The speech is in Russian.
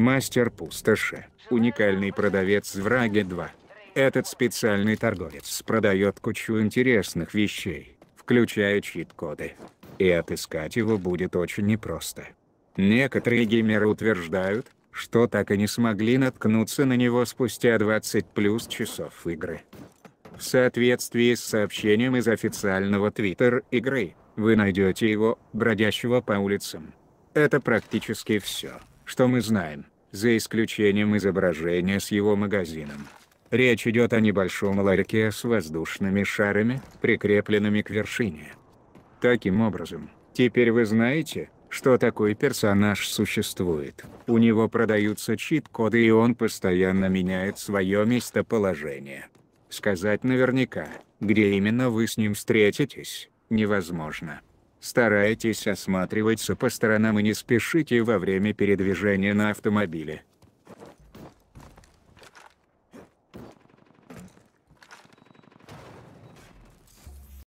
Мастер пустоши. Уникальный продавец Враги 2. Этот специальный торговец продает кучу интересных вещей, включая чит-коды. И отыскать его будет очень непросто. Некоторые геймеры утверждают, что так и не смогли наткнуться на него спустя 20 плюс часов игры. В соответствии с сообщением из официального твиттер игры, вы найдете его, бродящего по улицам. Это практически все что мы знаем, за исключением изображения с его магазином. Речь идет о небольшом ларьке с воздушными шарами, прикрепленными к вершине. Таким образом, теперь вы знаете, что такой персонаж существует. У него продаются чит-коды и он постоянно меняет свое местоположение. Сказать наверняка, где именно вы с ним встретитесь, невозможно. Старайтесь осматриваться по сторонам и не спешите во время передвижения на автомобиле.